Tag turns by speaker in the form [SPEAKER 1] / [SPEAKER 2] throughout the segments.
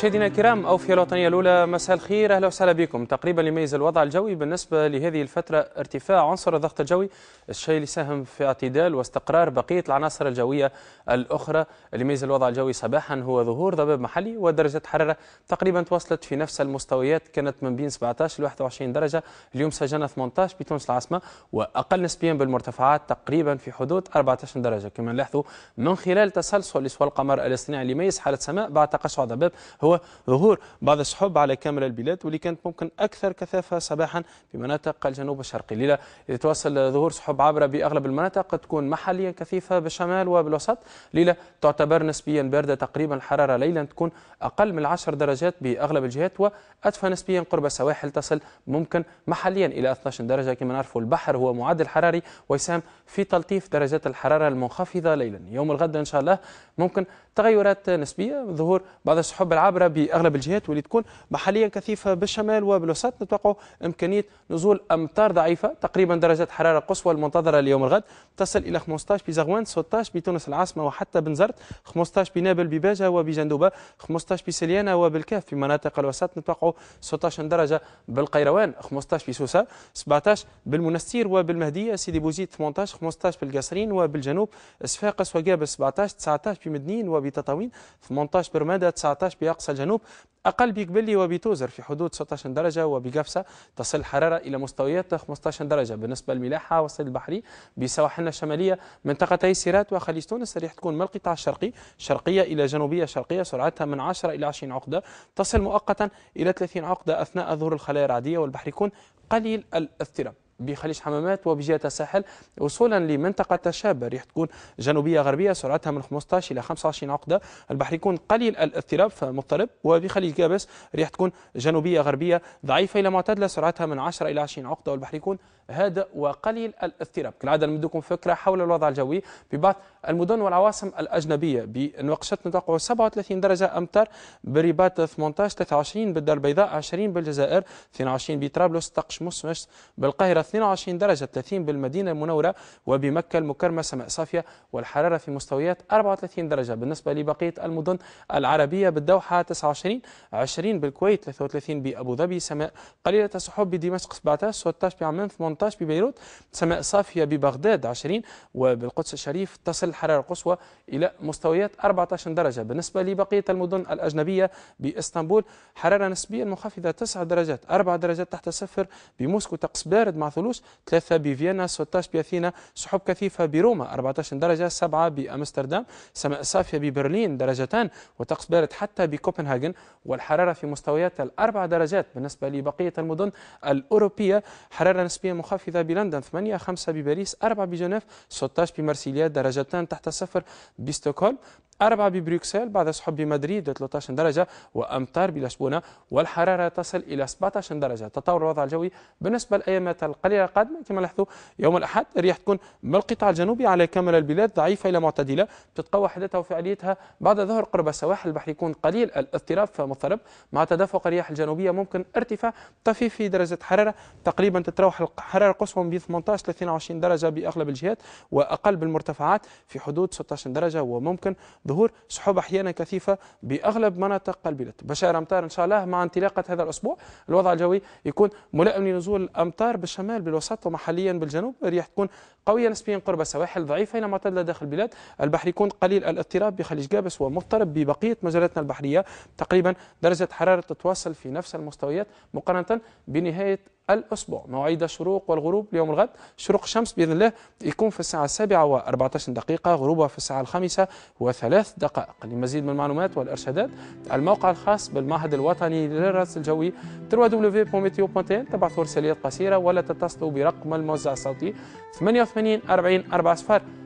[SPEAKER 1] مشاهدينا الكرام او في الوطنية الأولى مساء الخير أهلا وسهلا بكم تقريبا يميز الوضع الجوي بالنسبة لهذه الفترة ارتفاع عنصر الضغط الجوي الشيء اللي ساهم في اعتدال واستقرار بقية العناصر الجوية الأخرى اللي يميز الوضع الجوي صباحا هو ظهور ضباب محلي ودرجة حرارة تقريبا تواصلت في نفس المستويات كانت من بين 17 ل 21 درجة اليوم سجلنا 18 بتونس العاصمة وأقل نسبيا بالمرتفعات تقريبا في حدود 14 درجة كما نلاحظوا من خلال تسلسل لسوى القمر الاصطناعي اللي يميز حالة سماء بعد تقشع ضباب هو هو ظهور بعض السحب على كامل البلاد واللي كانت ممكن أكثر كثافة صباحا في مناطق الجنوب الشرقي الليلة يتواصل ظهور سحب عابرة بأغلب المناطق تكون محليا كثيفة بالشمال وبالوسط ليلة تعتبر نسبيا باردة تقريبا الحرارة ليلا تكون أقل من 10 درجات بأغلب الجهات وأدفى نسبيا قرب السواحل تصل ممكن محليا إلى 12 درجة كما نعرفوا البحر هو معدل حراري ويساهم في تلطيف درجات الحرارة المنخفضة ليلا يوم الغد إن شاء الله ممكن تغيرات نسبيه ظهور بعض السحب العابره باغلب الجهات واللي تكون محليا كثيفه بالشمال وبالوسط نتوقع امكانيه نزول امطار ضعيفه تقريبا درجات حراره قصوى المنتظره اليوم الغد تصل الى 15 بزغوان 16 بتونس العاصمه وحتى بنزرت 15 بنابل بباجه وبجندوبه 15 بسليانه وبالكهف في مناطق الوسط نتوقع 16 درجه بالقيروان 15 بسوسه 17 بالمنستير وبالمهديه سيدي بوزيد 18 15 بالقصرين وبالجنوب صفاقس وقابل 17 19 بمدنين وب بتطاوين 18 برمادة 19 بأقصى الجنوب أقل بيكبلي وبتوزر في حدود 16 درجة وبقفصة تصل الحرارة إلى مستويات 15 درجة بالنسبة للملاحة والصيد البحري بسواحلنا الشمالية منطقتي سيرات وخليج تونس الريح تكون من القطاع الشرقي شرقية إلى جنوبية شرقية سرعتها من 10 إلى 20 عقدة تصل مؤقتا إلى 30 عقدة أثناء ظهور الخلايا الرعدية والبحر يكون قليل الاضطراب بخليج حمامات وبجهة الساحل وصولا لمنطقة تشابه ريح تكون جنوبية غربية سرعتها من 15 إلى 25 عقدة البحر يكون قليل الاضطراب فمضطرب وبخليج جابس ريح تكون جنوبية غربية ضعيفة إلى معتدلة سرعتها من 10 إلى 20 عقدة والبحر يكون هادئ وقليل الاضطراب كالعادة نمدكم فكرة حول الوضع الجوي في بعض المدن والعواصم الأجنبية بنقشت نتوقع 37 درجة امتار برباط 18 23 بالدار البيضاء 20 بالجزائر 22 بطرابلس طقش مشمش بالقاهرة 22 درجة 30 بالمدينة المنورة وبمكة المكرمة سماء صافية والحرارة في مستويات 34 درجة بالنسبة لبقية المدن العربية بالدوحة 29 20 بالكويت 33 بأبو ظبي سماء قليلة السحب بدمشق 17 16 بعمان 18 ببيروت سماء صافية ببغداد 20 وبالقدس الشريف تصل الحرارة القصوى إلى مستويات 14 درجة بالنسبة لبقية المدن الأجنبية بإسطنبول حرارة نسبيا منخفضة 9 درجات 4 درجات تحت الصفر بموسكو طقس بارد مع بطولوس 3 بفيينا 16 بأثينا سحب كثيفة بروما 14 درجة 7 بأمستردام سماء صافية ببرلين درجتان وطقس بارد حتى بكوبنهاجن والحرارة في مستويات الأربع درجات بالنسبة لبقية المدن الأوروبية حرارة نسبية منخفضة بلندن 8 5 بباريس 4 بجنيف 16 بمارسيليا درجتان تحت الصفر بستوكهولم أربعة ببروكسل بعد سحب بمدريد 13 درجة وأمطار بلشبونة والحرارة تصل إلى 17 درجة تطور الوضع الجوي بالنسبة للأيامات القليلة القادمة كما لاحظوا يوم الأحد الرياح تكون من القطاع الجنوبي على كامل البلاد ضعيفة إلى معتدلة تتقوى حدتها وفعاليتها بعد ظهر قرب السواحل البحر يكون قليل الاضطراب فمضطرب مع تدفق الرياح الجنوبية ممكن ارتفاع طفيف في درجة حرارة تقريبا تتراوح الحرارة القصوى من 18 ل 22 درجة بأغلب الجهات وأقل بالمرتفعات في حدود 16 درجة وممكن ظهور سحب أحيانا كثيفة بأغلب مناطق البلاد بشائر أمطار إن شاء الله مع انطلاقة هذا الأسبوع الوضع الجوي يكون ملائم لنزول الأمطار بالشمال بالوسط ومحليا بالجنوب الرياح تكون قوية نسبيا قرب السواحل ضعيفة إلى معتدلة داخل البلاد البحر يكون قليل الاضطراب بخليج جابس ومضطرب ببقية مجالاتنا البحرية تقريبا درجة حرارة تتواصل في نفس المستويات مقارنة بنهاية الأسبوع مواعيد الشروق والغروب اليوم الغد شروق الشمس بإذن الله يكون في الساعة السابعة و14 دقيقة غروبها في الساعة الخامسة 3 دقائق لمزيد من المعلومات والإرشادات الموقع الخاص بالمعهد الوطني للرصد الجوي www.meteo.in تبعثوا رسالات قصيرة ولا تتصلوا برقم الموزع الصوتي 88 40 4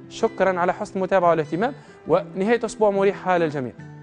[SPEAKER 1] شكرا على حسن المتابعة والاهتمام ونهاية أسبوع مريحة للجميع